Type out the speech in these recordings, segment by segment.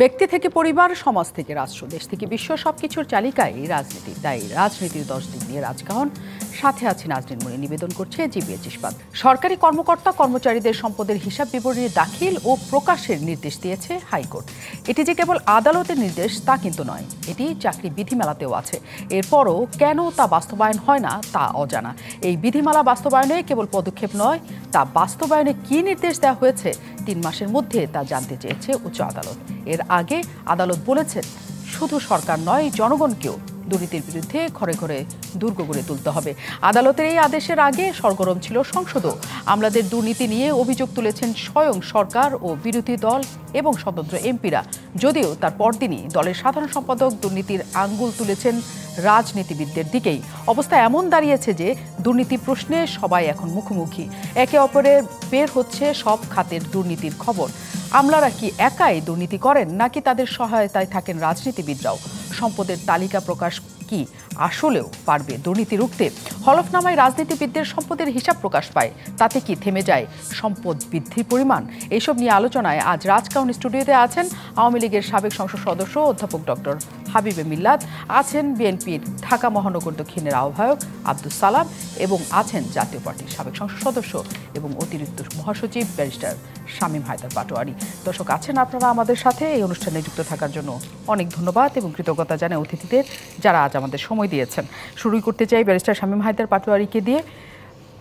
ব্যক্তি থেকে পরিবার সমাজ থেকে রাষ্ট্র দেশ থেকে বিশ্ব সব কিছুর চালিকায় এই রাজনীতি তাই রাজনীতির দশ দিক নিয়ে রাজকাহন সাথে আছে নাজরিন মনে নিবেদন করছে জিবিএচ ইস্পাত সরকারি কর্মকর্তা কর্মচারীদের সম্পদের হিসাব বিবরণী দাখিল ও প্রকাশের নির্দেশ দিয়েছে হাইকোর্ট এটি যে কেবল আদালতের নির্দেশ তা কিন্তু নয় এটি চাকরি বিধিমালাতেও আছে এরপরও কেন তা বাস্তবায়ন হয় না তা অজানা এই বিধিমালা বাস্তবায়নে কেবল পদক্ষেপ নয় তা বাস্তবায়নে কি নির্দেশ দেওয়া হয়েছে তিন মাসের মধ্যে তা জানতে চেয়েছে উচ্চ আদালত এর আগে আদালত বলেছেন শুধু সরকার নয় জনগণকেও দুর্নীতির বিরুদ্ধে ঘরে ঘরে দুর্গ গড়ে তুলতে হবে আদালতের এই আদেশের আগে সরগরম ছিল সংসদও আমলাদের দুর্নীতি নিয়ে অভিযোগ তুলেছেন স্বয়ং সরকার ও বিরোধী দল এবং স্বতন্ত্র এমপিরা যদিও তার পরদিনই দলের সাধারণ সম্পাদক দুর্নীতির আঙ্গুল তুলেছেন রাজনীতিবিদদের দিকেই অবস্থা এমন দাঁড়িয়েছে যে দুর্নীতি প্রশ্নে সবাই এখন মুখোমুখি একে অপরের বের হচ্ছে সব খাতের দুর্নীতির খবর আমলারা কি একাই দুর্নীতি করেন নাকি তাদের সহায়তায় থাকেন রাজনীতিবিদরাও সম্পদের তালিকা প্রকাশ কি আসলেও পারবে দুর্নীতি রুখতে হলফনামায় রাজনীতিবিদদের সম্পদের হিসাব প্রকাশ পায় তাতে কি থেমে যায় সম্পদ বৃদ্ধির পরিমাণ এসব নিয়ে আলোচনায় আজ রাজকাউন স্টুডিওতে আছেন আওয়ামী লীগের সাবেক সংসদ সদস্য অধ্যাপক ডক্টর হাবিবে মিল্লাত আছেন বিএনপির ঢাকা মহানগর দক্ষিণের আহ্বায়ক আব্দুল সালাম এবং আছেন জাতীয় পার্টির সাবেক সংসদ সদস্য এবং অতিরিক্ত মহাসচিব ব্যারিস্টার শামীম হায়দার পাটোয়ারি দর্শক আছেন আপনারা আমাদের সাথে এই অনুষ্ঠানে যুক্ত থাকার জন্য অনেক ধন্যবাদ এবং কৃতজ্ঞতা জানাই অতিথিদের যারা আজ আমাদের সময় দিয়েছেন শুরুই করতে চাই ব্যারিস্টার শামীম হায়দার পাটোয়ারিকে দিয়ে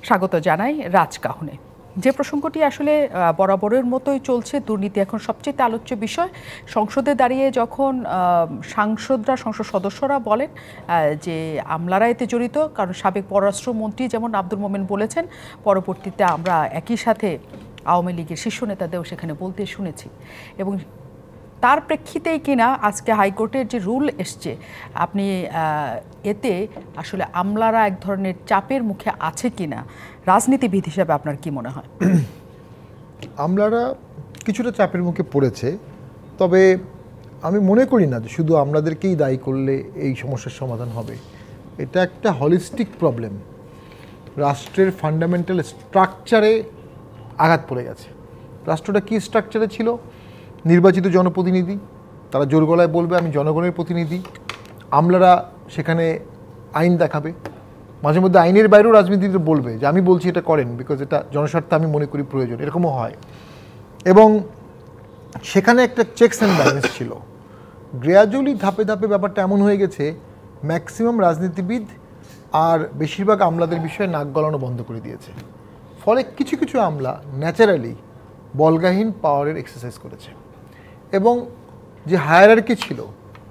স্বাগত জানাই রাজকাহনে যে প্রসঙ্গটি আসলে বরাবরের মতোই চলছে দুর্নীতি এখন সবচেয়ে আলোচ্য বিষয় সংসদে দাঁড়িয়ে যখন সাংসদরা সংসদ সদস্যরা বলেন যে আমলারা এতে জড়িত কারণ সাবেক পররাষ্ট্রমন্ত্রী যেমন আব্দুল মোমেন বলেছেন পরবর্তীতে আমরা একই সাথে আওয়ামী লীগের শীর্ষ নেতাদেরও সেখানে বলতে শুনেছি এবং তার প্রেক্ষিতেই কিনা আজকে হাইকোর্টের যে রুল এসছে আপনি এতে আসলে আমলারা এক ধরনের চাপের মুখে আছে কিনা রাজনীতিবিদ হিসাবে আপনার কি মনে হয় আমলারা কিছুটা চাপের মুখে পড়েছে তবে আমি মনে করি না যে শুধু আমাদেরকেই দায়ী করলে এই সমস্যার সমাধান হবে এটা একটা হলিস্টিক প্রবলেম রাষ্ট্রের ফান্ডামেন্টাল স্ট্রাকচারে আঘাত পড়ে গেছে রাষ্ট্রটা কী স্ট্রাকচারে ছিল নির্বাচিত জনপ্রতিনিধি তারা জোর গলায় বলবে আমি জনগণের প্রতিনিধি আমলারা সেখানে আইন দেখাবে মাঝে মধ্যে আইনের বাইরেও রাজনীতিতে বলবে যে আমি বলছি এটা করেন বিকজ এটা জনস্বার্থে আমি মনে করি প্রয়োজন এরকমও হয় এবং সেখানে একটা চেকস অ্যান্ড ব্যালেন্স ছিল গ্র্যাজুয়ালি ধাপে ধাপে ব্যাপারটা এমন হয়ে গেছে ম্যাক্সিমাম রাজনীতিবিদ আর বেশিরভাগ আমলাদের বিষয়ে নাক গলানো বন্ধ করে দিয়েছে ফলে কিছু কিছু আমলা ন্যাচারালি বলগাহীন পাওয়ারের এক্সারসাইজ করেছে এবং যে হায়ারার্কি ছিল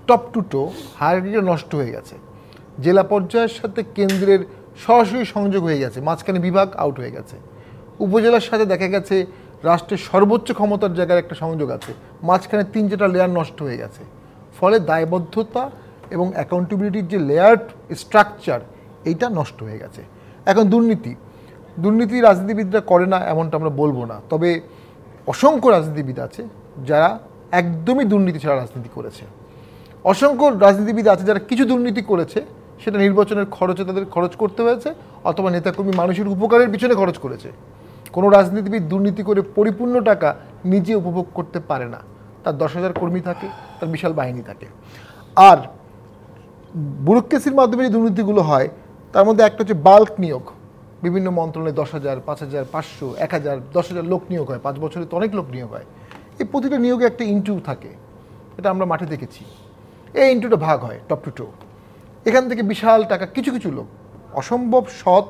টপ টু টো হায়ারার্কিটা নষ্ট হয়ে গেছে জেলা পর্যায়ের সাথে কেন্দ্রের সরাসরি সংযোগ হয়ে গেছে মাঝখানে বিভাগ আউট হয়ে গেছে উপজেলার সাথে দেখা গেছে রাষ্ট্রের সর্বোচ্চ ক্ষমতার জায়গার একটা সংযোগ আছে মাঝখানে তিন চারটা লেয়ার নষ্ট হয়ে গেছে ফলে দায়বদ্ধতা এবং অ্যাকাউন্টেবিলিটির যে লেয়ার স্ট্রাকচার এইটা নষ্ট হয়ে গেছে এখন দুর্নীতি দুর্নীতি রাজনীতিবিদরা করে না এমনটা আমরা বলবো না তবে অসংখ্য রাজনীতিবিদ আছে যারা একদমই দুর্নীতি ছাড়া রাজনীতি করেছে অসংখ্য রাজনীতিবিদ আছে যারা কিছু দুর্নীতি করেছে সেটা নির্বাচনের খরচে তাদের খরচ করতে হয়েছে অথবা নেতাকর্মী মানুষের উপকারের পিছনে খরচ করেছে কোনো রাজনীতিবিদ দুর্নীতি করে পরিপূর্ণ টাকা নিজে উপভোগ করতে পারে না তার দশ হাজার কর্মী থাকে তার বিশাল বাহিনী থাকে আর বুরুকেসির মাধ্যমে যে দুর্নীতিগুলো হয় তার মধ্যে একটা হচ্ছে বাল্ক নিয়োগ বিভিন্ন মন্ত্রণালয়ে দশ হাজার পাঁচ হাজার পাঁচশো এক হাজার দশ হাজার লোক নিয়োগ হয় পাঁচ বছরে তো অনেক লোক নিয়োগ হয় এই প্রতিটা নিয়োগে একটা ইন্টু থাকে এটা আমরা মাঠে দেখেছি এই ইন্টুটা ভাগ হয় টপ টু টু এখান থেকে বিশাল টাকা কিছু কিছু লোক অসম্ভব সৎ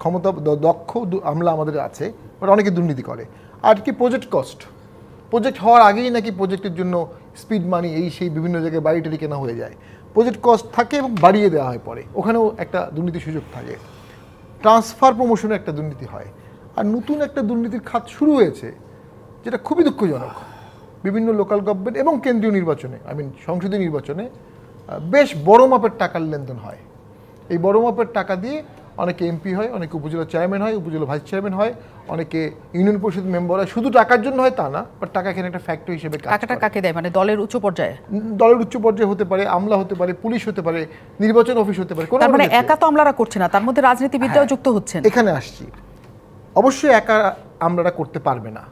ক্ষমতা দক্ষ আমলা আমাদের আছে বাট অনেকে দুর্নীতি করে আর কি প্রজেক্ট কস্ট প্রজেক্ট হওয়ার আগেই নাকি প্রজেক্টের জন্য স্পিড মানি এই সেই বিভিন্ন জায়গায় বাড়ি টাড়ি কেনা হয়ে যায় প্রজেক্ট কস্ট থাকে এবং বাড়িয়ে দেওয়া হয় পরে ওখানেও একটা দুর্নীতির সুযোগ থাকে ট্রান্সফার প্রমোশনে একটা দুর্নীতি হয় আর নতুন একটা দুর্নীতির খাত শুরু হয়েছে যেটা খুবই দুঃখজনক বিভিন্ন লোকাল গভর্নমেন্ট এবং কেন্দ্রীয় নির্বাচনে আই মিন সংসদীয় নির্বাচনে বেশ বড় মাপের টাকার লেনদেন হয় এই বড় মাপের টাকা দিয়ে অনেকে এমপি হয় অনেকে উপজেলা চেয়ারম্যান হয় উপজেলা ভাইস চেয়ারম্যান হয় অনেকে ইউনিয়ন পরিষদ মেম্বার হয় শুধু টাকার জন্য হয় তা না বাট টাকা এখানে একটা ফ্যাক্টর হিসেবে টাকাটা কাকে দেয় মানে দলের উচ্চ পর্যায়ে দলের উচ্চ পর্যায়ে হতে পারে আমলা হতে পারে পুলিশ হতে পারে নির্বাচন অফিস হতে পারে মানে একা তো আমলারা করছে না তার মধ্যে রাজনীতিবিদরাও হ্যাঁ, যুক্ত হচ্ছেন এখানে আসছি অবশ্যই একা আমলারা করতে পারবে না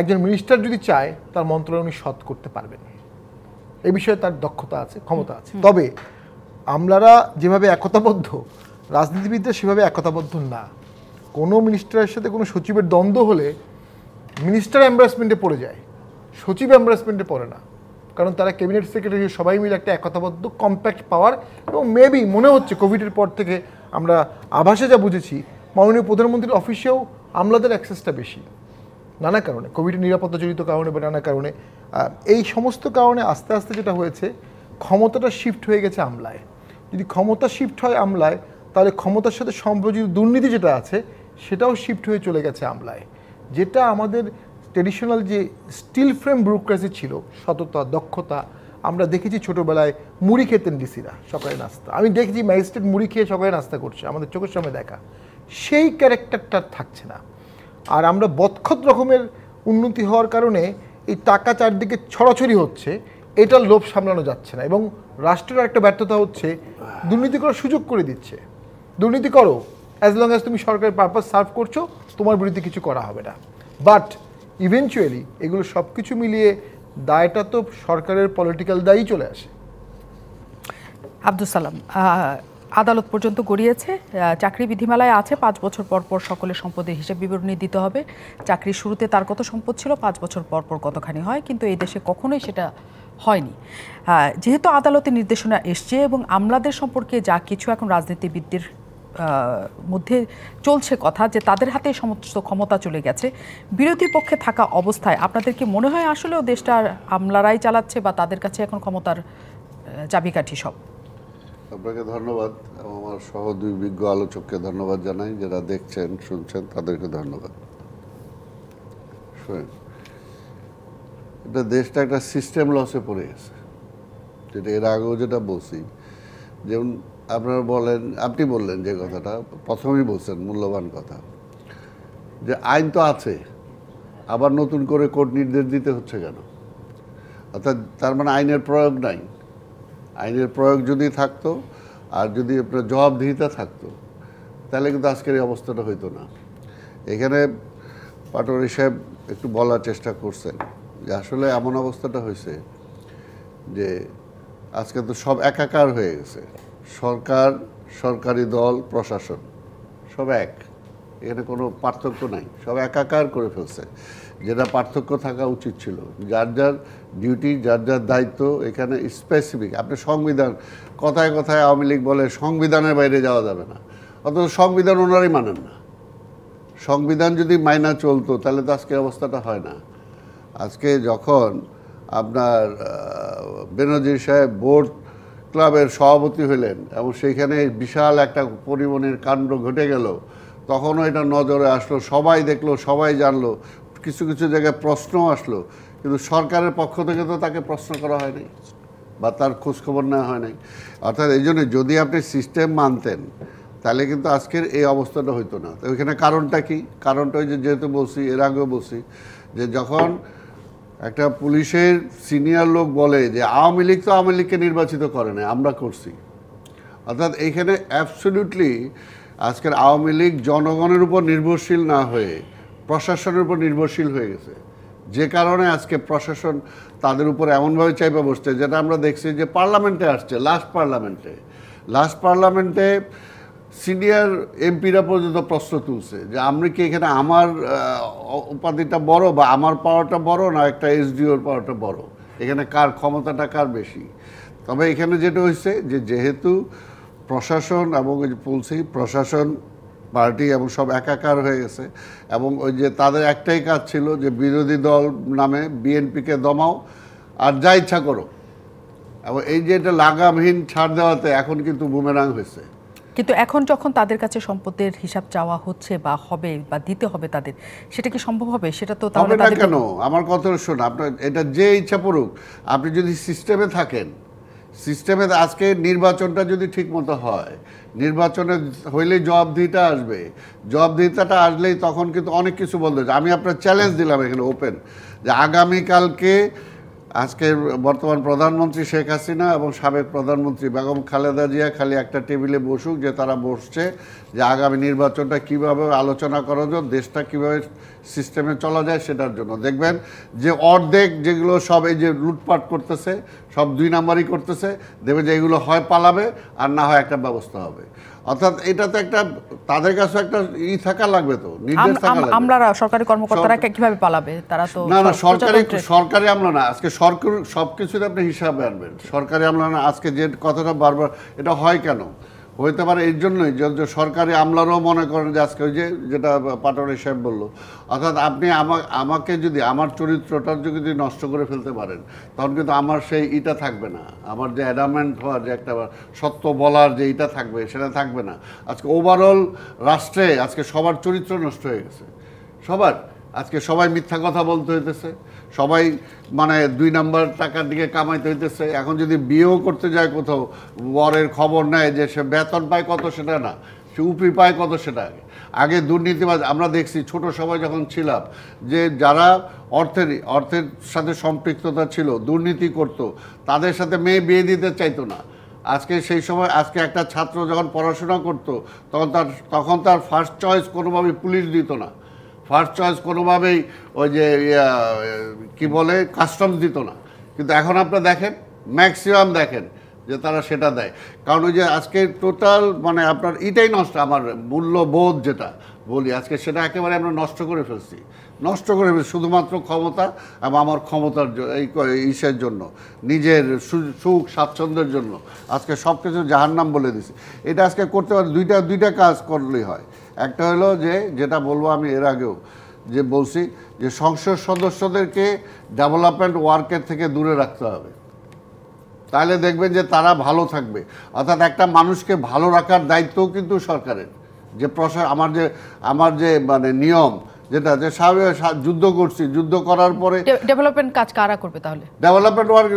একজন মিনিস্টার যদি চায় তার মন্ত্রণালয় উনি সৎ করতে পারবেন এ বিষয়ে তার দক্ষতা আছে ক্ষমতা আছে তবে আমলারা যেভাবে একতাবদ্ধ রাজনীতিবিদরা সেভাবে একতাবদ্ধ না কোনো মিনিস্টারের সাথে কোনো সচিবের দ্বন্দ্ব হলে মিনিস্টার অ্যাম্বারাসমেন্টে পড়ে যায় সচিব অ্যাম্বারাসমেন্টে পড়ে না কারণ তারা ক্যাবিনেট সেক্রেটারি সবাই মিলে একটা একতাবদ্ধ কম্প্যাক্ট পাওয়ার এবং মেবি মনে হচ্ছে কোভিডের পর থেকে আমরা আভাসে যা বুঝেছি মাননীয় প্রধানমন্ত্রীর অফিসেও আমলাদের অ্যাক্সেসটা বেশি নানা কারণে কোভিডের নিরাপত্তাজনিত কারণে বা নানা কারণে এই সমস্ত কারণে আস্তে আস্তে যেটা হয়েছে ক্ষমতাটা শিফট হয়ে গেছে আমলায় যদি ক্ষমতা শিফট হয় আমলায় তাহলে ক্ষমতার সাথে সম্পর্কিত দুর্নীতি যেটা আছে সেটাও শিফট হয়ে চলে গেছে আমলায় যেটা আমাদের ট্রেডিশনাল যে স্টিল ফ্রেম ব্যুরোক্রাসি ছিল সততা দক্ষতা আমরা দেখেছি ছোটোবেলায় মুড়ি খেতেন ডিসিরা সকালে নাস্তা আমি দেখেছি ম্যাজিস্ট্রেট মুড়ি খেয়ে সকালে নাস্তা করছে আমাদের চোখের সামনে দেখা সেই ক্যারেক্টারটা থাকছে না আর আমরা বৎখত রকমের উন্নতি হওয়ার কারণে এই টাকা চারদিকে ছড়াছড়ি হচ্ছে এটার লোভ সামলানো যাচ্ছে না এবং রাষ্ট্রের একটা ব্যর্থতা হচ্ছে দুর্নীতি করার সুযোগ করে দিচ্ছে দুর্নীতি করো অ্যাজ লং অ্যাজ তুমি সরকারের পারপাস সার্ভ করছো তোমার বিরুদ্ধে কিছু করা হবে না বাট ইভেনচুয়ালি এগুলো সব কিছু মিলিয়ে দায়টা তো সরকারের পলিটিক্যাল দায়ই চলে আসে আব্দুল সালাম আদালত পর্যন্ত গড়িয়েছে চাকরি বিধিমালায় আছে পাঁচ বছর পরপর সকলের সম্পদের হিসেব বিবরণী দিতে হবে চাকরির শুরুতে তার কত সম্পদ ছিল পাঁচ বছর পরপর কতখানি হয় কিন্তু এই দেশে কখনোই সেটা হয়নি যেহেতু আদালতের নির্দেশনা এসছে এবং আমলাদের সম্পর্কে যা কিছু এখন রাজনীতিবিদদের মধ্যে চলছে কথা যে তাদের হাতে সমস্ত ক্ষমতা চলে গেছে বিরোধী পক্ষে থাকা অবস্থায় আপনাদের কি মনে হয় আসলেও দেশটার আমলারাই চালাচ্ছে বা তাদের কাছে এখন ক্ষমতার চাবিকাঠি সব আপনাকে ধন্যবাদ আমার সহ দুই বিজ্ঞ আলোচককে ধন্যবাদ জানাই যারা দেখছেন শুনছেন তাদেরকে ধন্যবাদ এটা দেশটা একটা সিস্টেম লসে পড়ে গেছে যেটা এর আগেও যেটা বলছি যেমন আপনারা বলেন আপনি বললেন যে কথাটা প্রথমেই বলছেন মূল্যবান কথা যে আইন তো আছে আবার নতুন করে কোর্ট নির্দেশ দিতে হচ্ছে কেন অর্থাৎ তার মানে আইনের প্রয়োগ নাই আইনের প্রয়োগ যদি থাকতো আর যদি আপনার জবাবদিহিতা থাকতো তাহলে কিন্তু আজকের এই অবস্থাটা হইতো না এখানে পাটোয়ারি সাহেব একটু বলার চেষ্টা করছেন যে আসলে এমন অবস্থাটা হয়েছে যে আজকে তো সব একাকার হয়ে গেছে সরকার সরকারি দল প্রশাসন সব এক এখানে কোনো পার্থক্য নাই সব একাকার করে ফেলছে যেটা পার্থক্য থাকা উচিত ছিল যার যার ডিউটি যার যার দায়িত্ব এখানে স্পেসিফিক আপনি সংবিধান কথায় কথায় আওয়ামী লীগ বলে সংবিধানের বাইরে যাওয়া যাবে না অথচ সংবিধান ওনারাই মানেন না সংবিধান যদি মাইনা চলতো তাহলে তো আজকে অবস্থাটা হয় না আজকে যখন আপনার বেনজির সাহেব বোর্ড ক্লাবের সভাপতি হলেন এবং সেইখানে বিশাল একটা পরিমণের কাণ্ড ঘটে গেল তখনও এটা নজরে আসলো সবাই দেখলো সবাই জানলো কিছু কিছু জায়গায় প্রশ্ন আসলো কিন্তু সরকারের পক্ষ থেকে তো তাকে প্রশ্ন করা হয়নি বা তার খোঁজখবর নেওয়া হয় নাই অর্থাৎ এই জন্য যদি আপনি সিস্টেম মানতেন তাহলে কিন্তু আজকের এই অবস্থাটা হইতো না তো ওইখানে কারণটা কি কারণটা ওই যেহেতু বলছি এর আগেও বলছি যে যখন একটা পুলিশের সিনিয়র লোক বলে যে আওয়ামী লীগ তো আওয়ামী লীগকে নির্বাচিত করে না আমরা করছি অর্থাৎ এইখানে অ্যাবসলিউটলি আজকের আওয়ামী লীগ জনগণের উপর নির্ভরশীল না হয়ে প্রশাসনের উপর নির্ভরশীল হয়ে গেছে যে কারণে আজকে প্রশাসন তাদের উপর এমনভাবে চাইপে বসছে যেটা আমরা দেখছি যে পার্লামেন্টে আসছে লাস্ট পার্লামেন্টে লাস্ট পার্লামেন্টে সিনিয়র এমপিরা পর্যন্ত প্রশ্ন তুলছে যে আমি কি এখানে আমার উপাধিটা বড় বা আমার পাওয়ারটা বড় না একটা এসডিওর পাওয়ারটা বড় এখানে কার ক্ষমতাটা কার বেশি তবে এখানে যেটা হয়েছে যে যেহেতু প্রশাসন এবং বলছি প্রশাসন পার্টি এবং সব একাকার হয়ে গেছে এবং ওই যে তাদের একটাই কাজ ছিল যে বিরোধী দল নামে বিএনপিকে দমাও আর যা ইচ্ছা করো এবং এই যে এটা লাগামহীন ছাড় দেওয়াতে এখন কিন্তু বুমেরাং হয়েছে কিন্তু এখন যখন তাদের কাছে সম্পদের হিসাব চাওয়া হচ্ছে বা হবে বা দিতে হবে তাদের সেটা কি সম্ভব হবে সেটা তো হবে না কেন আমার কথা শোন আপনার এটা যে ইচ্ছা পড়ুক আপনি যদি সিস্টেমে থাকেন সিস্টেমে আজকে নির্বাচনটা যদি ঠিক মতো হয় নির্বাচনে হইলেই দিতে আসবে জবাবদিহিতাটা আসলেই তখন কিন্তু অনেক কিছু বলতে আমি আপনার চ্যালেঞ্জ দিলাম এখানে ওপেন যে আগামীকালকে আজকের বর্তমান প্রধানমন্ত্রী শেখ হাসিনা এবং সাবেক প্রধানমন্ত্রী বেগম খালেদা জিয়া খালি একটা টেবিলে বসুক যে তারা বসছে যে আগামী নির্বাচনটা কিভাবে আলোচনা করা যায় দেশটা কিভাবে সিস্টেমে চলা যায় সেটার জন্য দেখবেন যে অর্ধেক যেগুলো সব এই যে লুটপাট করতেছে সব দুই নাম্বারই করতেছে দেখবেন যে এগুলো হয় পালাবে আর না হয় একটা ব্যবস্থা হবে অর্থাৎ এটা তো একটা তাদের কাছে একটা ই থাকা লাগবে তো নির্দেশ থাকা লাগবে আমরা সরকারি কর্মকর্তারা কিভাবে পালাবে তারা তো না না সরকারি সরকারি আমলা না আজকে সরকার সব আপনি হিসাবে আনবেন সরকারি আমলা না আজকে যে কথাটা বারবার এটা হয় কেন হইতে পারে এর জন্যই যে সরকারি আমলারও মনে করেন যে আজকে ওই যে যেটা পাটরি সাহেব বললো অর্থাৎ আপনি আমাকে যদি আমার চরিত্রটার যদি নষ্ট করে ফেলতে পারেন তখন কিন্তু আমার সেই ইটা থাকবে না আমার যে অ্যাডামেন্ট হওয়ার যে একটা সত্য বলার যে ইটা থাকবে সেটা থাকবে না আজকে ওভারঅল রাষ্ট্রে আজকে সবার চরিত্র নষ্ট হয়ে গেছে সবার আজকে সবাই মিথ্যা কথা বলতে হইতেছে সবাই মানে দুই নাম্বার টাকার দিকে কামাইতে হইতেছে এখন যদি বিয়েও করতে যায় কোথাও ওয়ারের খবর নেয় যে সে বেতন পায় কত সেটা না সে উপরি পায় কত সেটা আগে আগে দুর্নীতিবাজ আমরা দেখছি ছোট সবাই যখন ছিলাম যে যারা অর্থের অর্থের সাথে সম্পৃক্ততা ছিল দুর্নীতি করত তাদের সাথে মেয়ে বিয়ে দিতে চাইতো না আজকে সেই সময় আজকে একটা ছাত্র যখন পড়াশোনা করত তখন তার তখন তার ফার্স্ট চয়েস কোনোভাবেই পুলিশ দিত না ফার্স্ট চয়েস কোনোভাবেই ওই যে কি বলে কাস্টমস দিত না কিন্তু এখন আপনি দেখেন ম্যাক্সিমাম দেখেন যে তারা সেটা দেয় কারণ ওই যে আজকে টোটাল মানে আপনার এটাই নষ্ট আমার মূল্যবোধ যেটা বলি আজকে সেটা একেবারে আমরা নষ্ট করে ফেলছি নষ্ট করে শুধুমাত্র ক্ষমতা এবং আমার ক্ষমতার এই ইসের জন্য নিজের সুখ স্বাচ্ছন্দ্যের জন্য আজকে সব কিছু নাম বলে দিছে এটা আজকে করতে পারে দুইটা দুইটা কাজ করলেই হয় একটা হলো যে যেটা বলবো আমি এর আগেও যে বলছি যে সংসদ সদস্যদেরকে ডেভেলপমেন্ট ওয়ার্কের থেকে দূরে রাখতে হবে তাহলে দেখবেন যে তারা ভালো থাকবে অর্থাৎ একটা মানুষকে ভালো রাখার দায়িত্বও কিন্তু সরকারের যে প্রশা আমার যে আমার যে মানে নিয়ম যেটা যে যুদ্ধ করছি যুদ্ধ করার পরে ডেভেলপমেন্ট কাজ কারা করবে তাহলে ডেভেলপমেন্ট ওয়ার্ক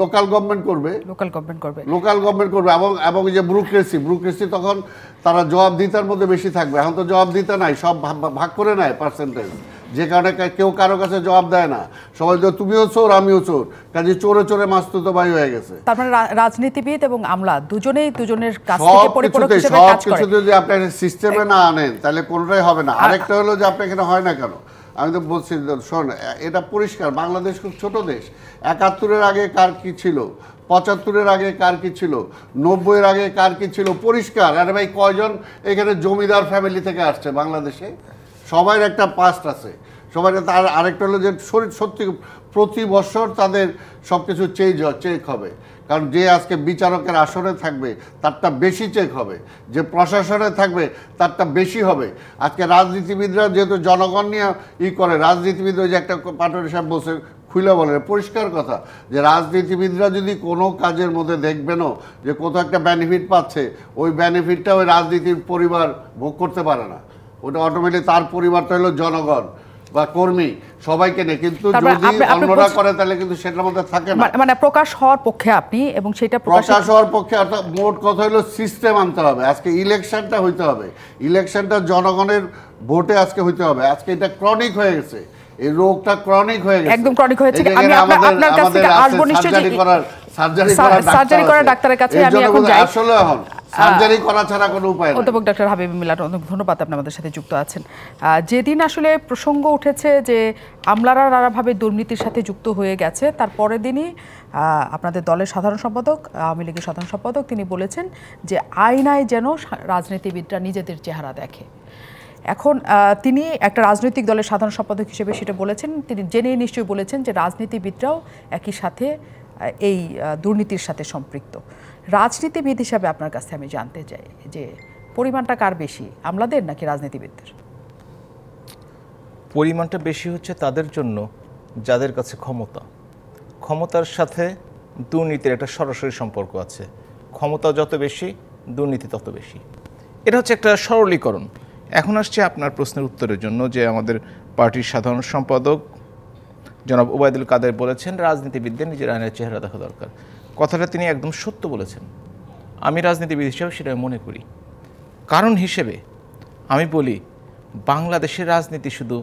লোকাল গভর্নমেন্ট করবে লোকাল গভর্নমেন্ট করবে লোকাল গভর্নমেন্ট করবে এবং এবং যে ব্রুক্রেসি ব্রুক্রেসি তখন তারা জবাবদিহিতার মধ্যে বেশি থাকবে এখন তো জবাবদিহিতা নাই সব ভাগ করে নেয় পার্সেন্টেজ যে কারণে কেউ কারো কাছে জবাব দেয় না সবাই যে তুমিও চোর আমিও চোর কাজে চোরে চোরে মাস্তুত ভাই হয়ে গেছে তার মানে রাজনীতিবিদ এবং আমলা দুজনেই দুজনের কাছ থেকে পরিপূরক হিসেবে কাজ করে যদি আপনি সিস্টেমে না আনেন তাহলে কোনটাই হবে না আরেকটা হলো যে আপনি এখানে হয় না কেন আমি তো বলছি শোন এটা পরিষ্কার বাংলাদেশ খুব ছোট দেশ একাত্তরের আগে কার কি ছিল পঁচাত্তরের আগে কার কি ছিল নব্বইয়ের আগে কার কি ছিল পরিষ্কার আরে ভাই কয়জন এখানে জমিদার ফ্যামিলি থেকে আসছে বাংলাদেশে সবার একটা পাস্ট আছে সবাই তার আরেকটা হলো যে শরীর সত্যি প্রতি বছর তাদের সব কিছু চেঞ্জ চেক হবে কারণ যে আজকে বিচারকের আসনে থাকবে তারটা বেশি চেক হবে যে প্রশাসনে থাকবে তারটা বেশি হবে আজকে রাজনীতিবিদরা যেহেতু জনগণ নিয়ে ই করে রাজনীতিবিদ ওই যে একটা পাটরি সাহেব বসে খুলে বলে পরিষ্কার কথা যে রাজনীতিবিদরা যদি কোনো কাজের মধ্যে দেখবেনও যে কোথাও একটা বেনিফিট পাচ্ছে ওই বেনিফিটটা ওই রাজনীতির পরিবার ভোগ করতে পারে না ওটা অটোমেটিক তার পরিবারটা হলো জনগণ বা কর্মী সবাইকে নেই কিন্তু যদি অন্যরা করে তাহলে কিন্তু সেটার মধ্যে থাকে না মানে প্রকাশ হওয়ার পক্ষে আপনি এবং সেটা প্রকাশ হওয়ার পক্ষে অর্থাৎ মোট কথা হলো সিস্টেম আনতে হবে আজকে ইলেকশনটা হইতে হবে ইলেকশনটা জনগণের ভোটে আজকে হইতে হবে আজকে এটা ক্রনিক হয়ে গেছে এই রোগটা ক্রনিক হয়ে গেছে একদম ক্রনিক হয়েছে আমি আপনার কাছে আসবো নিশ্চয়ই সার্জারি করার ডাক্তারের কাছে আমি এখন যাই আসলে এখন সার্জারি করা ছাড়া কোনো উপায় নেই অধ্যাপক ডক্টর হাবিব মিলান অনেক ধন্যবাদ আপনি আমাদের সাথে যুক্ত আছেন যেদিন আসলে প্রসঙ্গ উঠেছে যে আমলারা নানাভাবে দুর্নীতির সাথে যুক্ত হয়ে গেছে তার পরের দিনই আপনাদের দলের সাধারণ সম্পাদক আওয়ামী লীগের সাধারণ সম্পাদক তিনি বলেছেন যে আয়নায় যেন রাজনীতিবিদরা নিজেদের চেহারা দেখে এখন তিনি একটা রাজনৈতিক দলের সাধারণ সম্পাদক হিসেবে সেটা বলেছেন তিনি জেনেই নিশ্চয়ই বলেছেন যে রাজনীতিবিদরাও একই সাথে এই দুর্নীতির সাথে সম্পৃক্ত রাজনীতিবিদ হিসাবে আপনার কাছে আমি জানতে চাই যে পরিমাণটা কার বেশি আমলাদের নাকি রাজনীতিবিদদের পরিমাণটা বেশি হচ্ছে তাদের জন্য যাদের কাছে ক্ষমতা ক্ষমতার সাথে দুর্নীতির একটা সরাসরি সম্পর্ক আছে ক্ষমতা যত বেশি দুর্নীতি তত বেশি এটা হচ্ছে একটা সরলীকরণ এখন আসছে আপনার প্রশ্নের উত্তরের জন্য যে আমাদের পার্টির সাধারণ সম্পাদক জনাব ওবায়দুল কাদের বলেছেন রাজনীতিবিদদের নিজের আইনের চেহারা দেখা দরকার কথাটা তিনি একদম সত্য বলেছেন আমি রাজনীতিবিদ হিসেবে সেটা মনে করি কারণ হিসেবে আমি বলি বাংলাদেশের রাজনীতি শুধু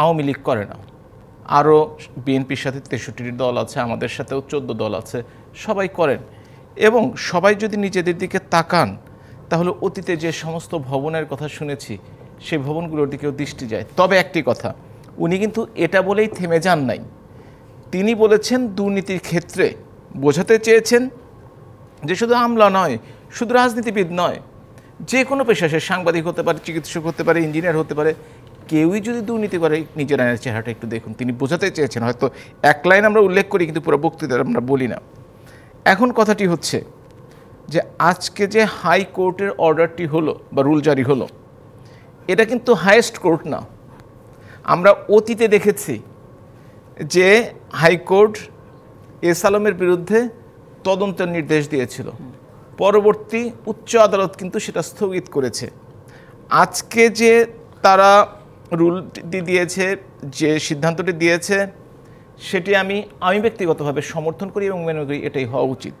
আওয়ামী লীগ করে না আরও বিএনপির সাথে তেষট্টিটি দল আছে আমাদের সাথেও চোদ্দো দল আছে সবাই করেন এবং সবাই যদি নিজেদের দিকে তাকান তাহলে অতীতে যে সমস্ত ভবনের কথা শুনেছি সেই ভবনগুলোর দিকেও দৃষ্টি যায় তবে একটি কথা উনি কিন্তু এটা বলেই থেমে যান নাই তিনি বলেছেন দুর্নীতির ক্ষেত্রে বোঝাতে চেয়েছেন যে শুধু আমলা নয় শুধু রাজনীতিবিদ নয় যে কোনো পেশা সে সাংবাদিক হতে পারে চিকিৎসক হতে পারে ইঞ্জিনিয়ার হতে পারে কেউই যদি দুর্নীতি করে নিজের আইনের চেহারাটা একটু দেখুন তিনি বোঝাতে চেয়েছেন হয়তো এক লাইন আমরা উল্লেখ করি কিন্তু পুরো বক্তৃতা আমরা বলি না এখন কথাটি হচ্ছে যে আজকে যে হাইকোর্টের অর্ডারটি হলো বা রুল জারি হলো এটা কিন্তু হায়েস্ট কোর্ট না আমরা অতীতে দেখেছি যে হাইকোর্ট এস আলমের বিরুদ্ধে তদন্তের নির্দেশ দিয়েছিল পরবর্তী উচ্চ আদালত কিন্তু সেটা স্থগিত করেছে আজকে যে তারা রুলটি দিয়েছে যে সিদ্ধান্তটি দিয়েছে সেটি আমি আমি ব্যক্তিগতভাবে সমর্থন করি এবং মেনে করি এটাই হওয়া উচিত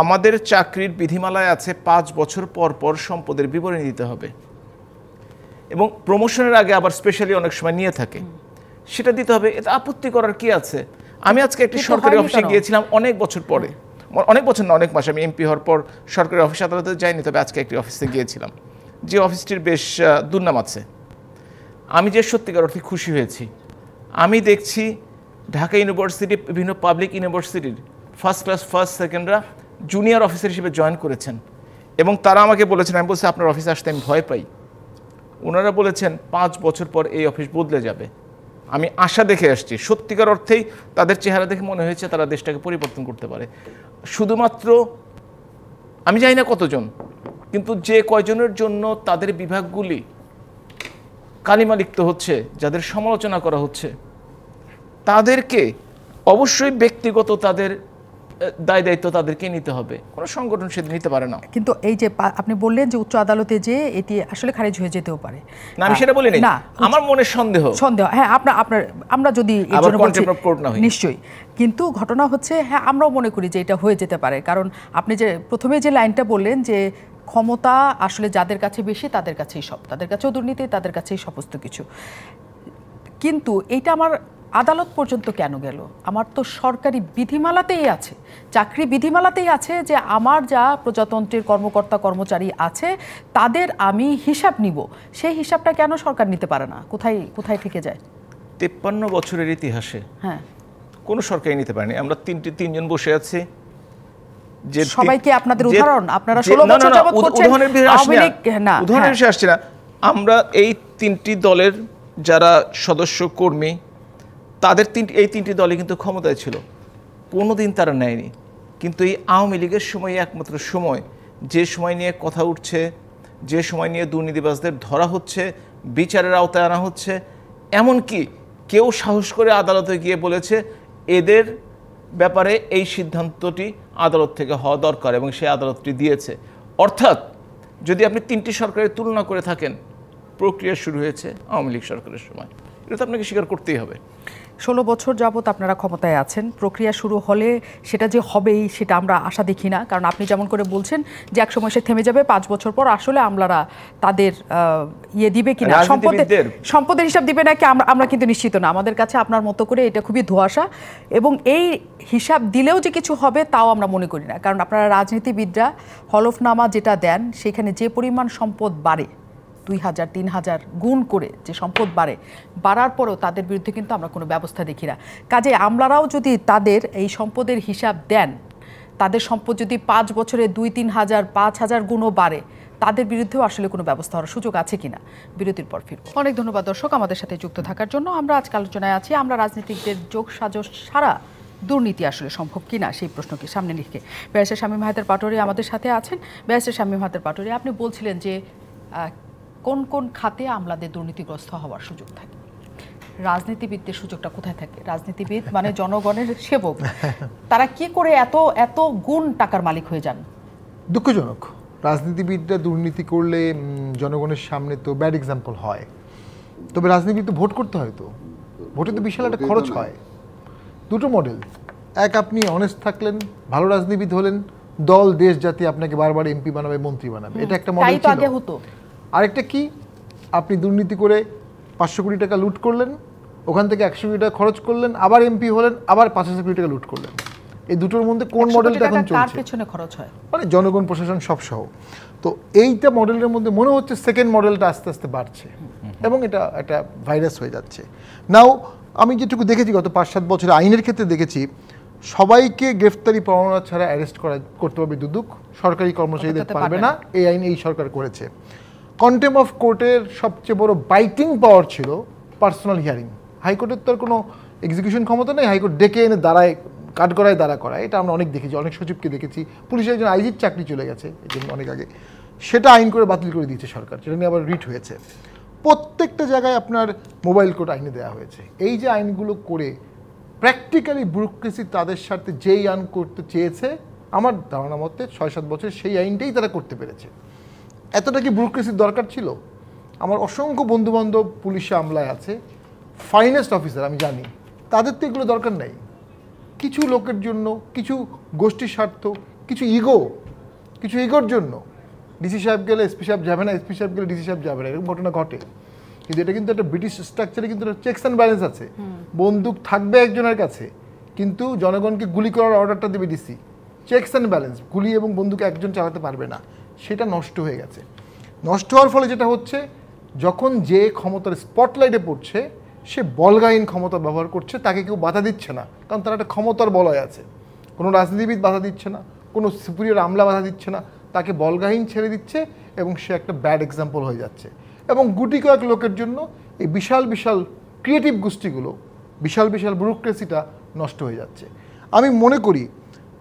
আমাদের চাকরির বিধিমালায় আছে পাঁচ বছর পর পর সম্পদের বিবরণী দিতে হবে এবং প্রমোশনের আগে আবার স্পেশালি অনেক সময় নিয়ে থাকে সেটা দিতে হবে এটা আপত্তি করার কি আছে আমি আজকে একটি সরকারি অফিসে গিয়েছিলাম অনেক বছর পরে অনেক বছর না অনেক মাসে আমি এমপি হওয়ার পর সরকারি অফিস আদালতে যাইনি তবে আজকে একটি অফিসে গিয়েছিলাম যে অফিসটির বেশ দুর্নাম আছে আমি যে সত্যিকার অর্থে খুশি হয়েছি আমি দেখছি ঢাকা ইউনিভার্সিটি বিভিন্ন পাবলিক ইউনিভার্সিটির ফার্স্ট ক্লাস ফার্স্ট সেকেন্ডরা জুনিয়র অফিসার হিসেবে জয়েন করেছেন এবং তারা আমাকে বলেছেন আমি বলছি আপনার অফিসে আসতে আমি ভয় পাই ওনারা বলেছেন পাঁচ বছর পর এই অফিস বদলে যাবে আমি আশা দেখে আসছি সত্যিকার অর্থেই তাদের চেহারা দেখে মনে হয়েছে তারা দেশটাকে পরিবর্তন করতে পারে শুধুমাত্র আমি জানি না কতজন কিন্তু যে কয়জনের জন্য তাদের বিভাগগুলি কালিমা হচ্ছে যাদের সমালোচনা করা হচ্ছে তাদেরকে অবশ্যই ব্যক্তিগত তাদের দায় দায়িত্ব তাদেরকে নিতে হবে কোনো সংগঠন সেটা নিতে পারে না কিন্তু এই যে আপনি বললেন যে উচ্চ আদালতে যে এটি আসলে খারিজ হয়ে যেতেও পারে না আমি সেটা বলিনি না আমার মনে সন্দেহ সন্দেহ হ্যাঁ আপনার আপনার আমরা যদি নিশ্চয়ই কিন্তু ঘটনা হচ্ছে হ্যাঁ আমরাও মনে করি যে এটা হয়ে যেতে পারে কারণ আপনি যে প্রথমে যে লাইনটা বললেন যে ক্ষমতা আসলে যাদের কাছে বেশি তাদের কাছেই সব তাদের কাছেও দুর্নীতি তাদের কাছেই সমস্ত কিছু কিন্তু এটা আমার আদালত পর্যন্ত কেন গেল আমার তো সরকারি বিধিমালাতেই আছে চাকরি বিধিমালাতেই আছে যে আমার যা প্রজাতন্ত্রের কর্মকর্তা কর্মচারী আছে তাদের আমি হিসাব নিব সেই হিসাবটা কেন সরকার নিতে পারে না কোথায় কোথায় থেকে যায় তেপ্পান্ন বছরের ইতিহাসে হ্যাঁ কোনো সরকারই নিতে পারেনি আমরা তিনটি তিনজন বসে আছি যে সবাইকে আপনাদের উদাহরণ আপনারা বছর উদাহরণের বিষয়ে আসছে হ্যাঁ, হ্যাঁ। না আমরা এই তিনটি দলের যারা সদস্য কর্মী তাদের তিনটি এই তিনটি দলই কিন্তু ক্ষমতায় ছিল কোনো দিন তারা নেয়নি কিন্তু এই আওয়ামী লীগের সময় একমাত্র সময় যে সময় নিয়ে কথা উঠছে যে সময় নিয়ে দুর্নীতিবাজদের ধরা হচ্ছে বিচারের আওতায় আনা হচ্ছে এমনকি কেউ সাহস করে আদালতে গিয়ে বলেছে এদের ব্যাপারে এই সিদ্ধান্তটি আদালত থেকে হওয়া দরকার এবং সেই আদালতটি দিয়েছে অর্থাৎ যদি আপনি তিনটি সরকারের তুলনা করে থাকেন প্রক্রিয়া শুরু হয়েছে আওয়ামী লীগ সরকারের সময় এটা তো আপনাকে স্বীকার করতেই হবে ষোলো বছর যাবৎ আপনারা ক্ষমতায় আছেন প্রক্রিয়া শুরু হলে সেটা যে হবেই সেটা আমরা আশা দেখি না কারণ আপনি যেমন করে বলছেন যে এক সময় সে থেমে যাবে পাঁচ বছর পর আসলে আমলারা তাদের ইয়ে দিবে কিনা সম্পদের সম্পদের হিসাব দিবে নাকি আমরা আমরা কিন্তু নিশ্চিত না আমাদের কাছে আপনার মতো করে এটা খুবই ধোয়াশা এবং এই হিসাব দিলেও যে কিছু হবে তাও আমরা মনে করি না কারণ আপনারা রাজনীতিবিদরা হলফনামা যেটা দেন সেখানে যে পরিমাণ সম্পদ বাড়ে দুই হাজার তিন হাজার গুণ করে যে সম্পদ বাড়ে বাড়ার পরেও তাদের বিরুদ্ধে কিন্তু আমরা কোনো ব্যবস্থা দেখি না কাজে আমলারাও যদি তাদের এই সম্পদের হিসাব দেন তাদের সম্পদ যদি পাঁচ বছরে দুই তিন হাজার পাঁচ হাজার গুণও বাড়ে তাদের বিরুদ্ধেও আসলে কোনো ব্যবস্থা হওয়ার সুযোগ আছে কি না বিরতির পর ফিরব অনেক ধন্যবাদ দর্শক আমাদের সাথে যুক্ত থাকার জন্য আমরা আজকে আলোচনায় আছি আমরা রাজনীতিকদের যোগ সাজস সারা দুর্নীতি আসলে সম্ভব কিনা সেই প্রশ্নকে সামনে লিখে ব্যারিস্টার স্বামী মাহাতের পাটোরি আমাদের সাথে আছেন ব্যারিস্টার স্বামী মাহাতের পাটোরি আপনি বলছিলেন যে কোন কোন খাতে আমলাদের দুর্নীতিগ্রস্ত হওয়ার সুযোগ থাকে রাজনীতিবিদদের সুযোগটা কোথায় থাকে রাজনীতিবিদ মানে জনগণের সেবক তারা কি করে এত এত গুণ টাকার মালিক হয়ে যান দুঃখজনক রাজনীতিবিদরা দুর্নীতি করলে জনগণের সামনে তো ব্যাড এক্সাম্পল হয় তবে রাজনীতিবিদ তো ভোট করতে হয় তো ভোটে তো বিশাল একটা খরচ হয় দুটো মডেল এক আপনি অনেস্ট থাকলেন ভালো রাজনীতিবিদ হলেন দল দেশ জাতি আপনাকে বারবার এমপি বানাবে মন্ত্রী বানাবে এটা একটা মডেল ছিল আরেকটা কি আপনি দুর্নীতি করে পাঁচশো কোটি টাকা লুট করলেন ওখান থেকে একশো কোটি টাকা খরচ করলেন আবার এমপি হলেন আবার পাঁচ হাজার কোটি টাকা লুট করলেন এই দুটোর মধ্যে কোন মডেলটা এখন চলছে পেছনে খরচ হয় মানে জনগণ প্রশাসন সব সহ তো এইটা মডেলের মধ্যে মনে হচ্ছে সেকেন্ড মডেলটা আস্তে আস্তে বাড়ছে এবং এটা একটা ভাইরাস হয়ে যাচ্ছে নাও আমি যেটুকু দেখেছি গত পাঁচ সাত বছরে আইনের ক্ষেত্রে দেখেছি সবাইকে গ্রেফতারি পরোয়ানা ছাড়া অ্যারেস্ট করা করতে পারবে দুদুক সরকারি কর্মচারীদের পারবে না এই আইন এই সরকার করেছে কন্টেম অফ কোর্টের সবচেয়ে বড় বাইটিং পাওয়ার ছিল পার্সোনাল হিয়ারিং হাইকোর্টের তো আর কোনো এক্সিকিউশন ক্ষমতা নেই হাইকোর্ট ডেকে এনে দাঁড়ায় করায় দাঁড়া করা এটা আমরা অনেক দেখেছি অনেক সচিবকে দেখেছি পুলিশের একজন আইজির চাকরি চলে গেছে এই জন্য অনেক আগে সেটা আইন করে বাতিল করে দিয়েছে সরকার সেটা নিয়ে আবার রিট হয়েছে প্রত্যেকটা জায়গায় আপনার মোবাইল কোর্ট আইনে দেওয়া হয়েছে এই যে আইনগুলো করে প্র্যাকটিক্যালি ব্যুরোক্রেসি তাদের স্বার্থে যেই আইন করতে চেয়েছে আমার ধারণা মতে ছয় সাত বছর সেই আইনটাই তারা করতে পেরেছে এতটা কি ব্যুরোক্রেসির দরকার ছিল আমার অসংখ্য বন্ধুবান্ধব পুলিশে আমলায় আছে ফাইনেস্ট অফিসার আমি জানি তাদের তো এগুলো দরকার নাই কিছু লোকের জন্য কিছু গোষ্ঠীর স্বার্থ কিছু ইগো কিছু ইগোর জন্য ডিসি সাহেব গেলে এসপি সাহেব যাবে না এসপি সাহেব গেলে ডিসি সাহেব যাবে না এরকম ঘটনা ঘটে কিন্তু এটা কিন্তু একটা ব্রিটিশ স্ট্রাকচারে কিন্তু চেকস অ্যান্ড ব্যালেন্স আছে বন্দুক থাকবে একজনের কাছে কিন্তু জনগণকে গুলি করার অর্ডারটা দেবে ডিসি চেকস অ্যান্ড ব্যালেন্স গুলি এবং বন্দুক একজন চালাতে পারবে না সেটা নষ্ট হয়ে গেছে নষ্ট হওয়ার ফলে যেটা হচ্ছে যখন যে ক্ষমতার স্পটলাইটে পড়ছে সে বলগাইন ক্ষমতা ব্যবহার করছে তাকে কেউ বাধা দিচ্ছে না কারণ তার একটা ক্ষমতার বলয় আছে কোনো রাজনীতিবিদ বাধা দিচ্ছে না কোনো সুপ্রিয় আমলা বাধা দিচ্ছে না তাকে বলগাহীন ছেড়ে দিচ্ছে এবং সে একটা ব্যাড এক্সাম্পল হয়ে যাচ্ছে এবং গুটি কয়েক লোকের জন্য এই বিশাল বিশাল ক্রিয়েটিভ গোষ্ঠীগুলো বিশাল বিশাল ব্যুরোক্রেসিটা নষ্ট হয়ে যাচ্ছে আমি মনে করি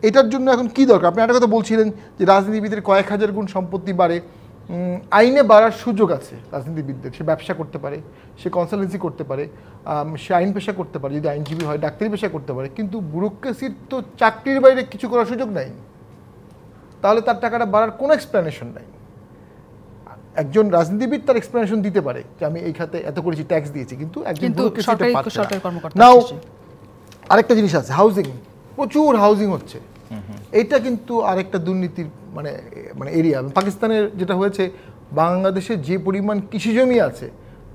এটার জন্য এখন কি দরকার আপনি একটা কথা বলছিলেন যে রাজনীতিবিদের কয়েক হাজার গুণ সম্পত্তি বাড়ে আইনে বাড়ার সুযোগ আছে রাজনীতিবিদদের সে ব্যবসা করতে পারে সে কনসালটেন্সি করতে পারে সে আইন পেশা করতে পারে যদি আইনজীবী হয় ডাক্তারি পেশা করতে পারে কিন্তু ব্যুরোক্রেসির তো চাকরির বাইরে কিছু করার সুযোগ নাই তাহলে তার টাকাটা বাড়ার কোনো এক্সপ্লেনেশন নাই একজন রাজনীতিবিদ তার এক্সপ্লেনেশন দিতে পারে যে আমি এই খাতে এত করেছি ট্যাক্স দিয়েছি কিন্তু একজন নাও আরেকটা জিনিস আছে হাউজিং প্রচুর হাউজিং হচ্ছে এইটা কিন্তু আরেকটা দুর্নীতির মানে মানে এরিয়া পাকিস্তানের যেটা হয়েছে বাংলাদেশে যে পরিমাণ কৃষি জমি আছে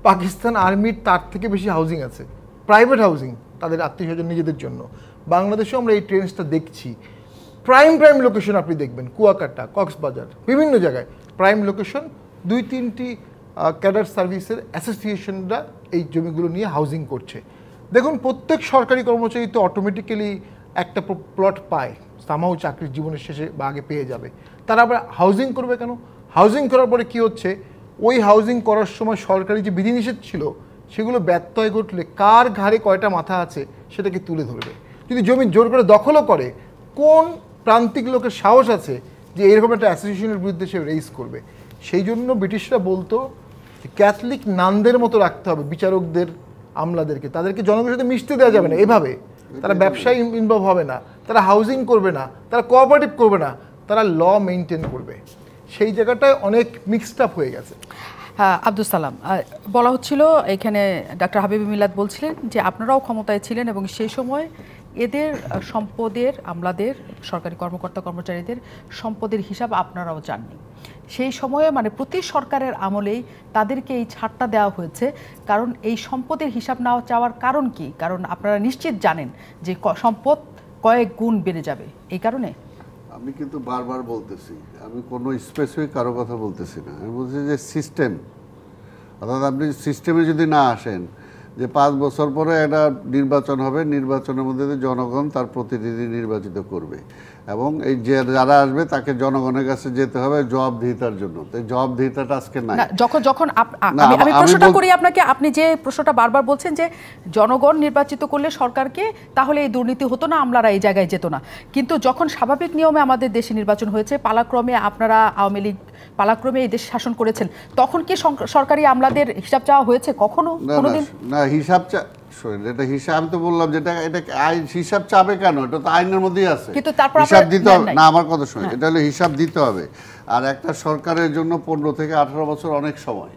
পাকিস্তান আর্মির তার থেকে বেশি হাউজিং আছে প্রাইভেট হাউজিং তাদের আত্মীয় স্বজন নিজেদের জন্য বাংলাদেশেও আমরা এই ট্রেন্ডসটা দেখছি প্রাইম প্রাইম লোকেশন আপনি দেখবেন কুয়াকাটা কক্সবাজার বিভিন্ন জায়গায় প্রাইম লোকেশন দুই তিনটি ক্যাডার সার্ভিসের অ্যাসোসিয়েশনরা এই জমিগুলো নিয়ে হাউজিং করছে দেখুন প্রত্যেক সরকারি কর্মচারী তো অটোমেটিক্যালি একটা প্লট পায় তামাও চাকরির জীবনের শেষে বা আগে পেয়ে যাবে তারা আবার হাউজিং করবে কেন হাউজিং করার পরে কি হচ্ছে ওই হাউজিং করার সময় সরকারি যে বিধিনিষেধ ছিল সেগুলো ব্যত্যয় ঘটলে কার ঘাড়ে কয়টা মাথা আছে সেটাকে তুলে ধরবে যদি জমি জোর করে দখলও করে কোন প্রান্তিক লোকের সাহস আছে যে এরকম একটা অ্যাসোসিয়েশনের বিরুদ্ধে সে রেইস করবে সেই জন্য ব্রিটিশরা বলতো ক্যাথলিক নানদের মতো রাখতে হবে বিচারকদের আমলাদেরকে তাদেরকে জনগণের সাথে মিশতে দেওয়া যাবে না এভাবে তারা ব্যবসায় ইনভলভ হবে না তারা হাউজিং করবে না তারা কোঅপারেটিভ করবে না তারা ল মেনটেন করবে সেই জায়গাটায় অনেক মিক্সড আপ হয়ে গেছে হ্যাঁ আব্দুল সালাম বলা হচ্ছিল এখানে ডাক্তার হাবিব মিলাদ বলছিলেন যে আপনারাও ক্ষমতায় ছিলেন এবং সেই সময় এদের সম্পদের আমলাদের সরকারি কর্মকর্তা কর্মচারীদের সম্পদের হিসাব আপনারাও জাননি সেই সময়ে মানে প্রতি সরকারের আমলেই তাদেরকে এই ছাড়টা দেওয়া হয়েছে কারণ এই সম্পদের হিসাব না চাওয়ার কারণ কি কারণ আপনারা নিশ্চিত জানেন যে সম্পদ কয়েক গুণ বেড়ে যাবে এই কারণে আমি কিন্তু বারবার বলতেছি আমি কোনো স্পেসিফিক কারো কথা বলতেছি না আমি বলছি যে সিস্টেম অর্থাৎ আপনি সিস্টেমে যদি না আসেন যে পাঁচ বছর পরে একটা নির্বাচন হবে নির্বাচনের মধ্যে জনগণ তার প্রতিনিধি নির্বাচিত করবে এবং এই যে যারা আসবে তাকে জনগণের কাছে যেতে হবে জবাবদিহিতার জন্য তো জবাবদিহিতাটা আজকে নাই যখন যখন আমি প্রশ্নটা করি আপনাকে আপনি যে প্রশ্নটা বারবার বলছেন যে জনগণ নির্বাচিত করলে সরকারকে তাহলে এই দুর্নীতি হতো না আমলারা এই জায়গায় যেত না কিন্তু যখন স্বাভাবিক নিয়মে আমাদের দেশে নির্বাচন হয়েছে পালাক্রমে আপনারা আওয়ামী লীগ পালাক্রমে এই দেশ শাসন করেছেন তখন কি সরকারি আমলাদের হিসাব চাওয়া হয়েছে কখনো কোনোদিন না হিসাব চা এটা হিসাব তো বললাম যেটা এটা হিসাব চাবে কেন এটা তো আইনের মধ্যেই আছে কিন্তু তারপর হিসাব দিতে হবে না আমার কথা শুনে হ্যাঁ। এটা হিসাব দিতে হবে আর একটা সরকারের জন্য পনেরো থেকে আঠারো বছর অনেক সময়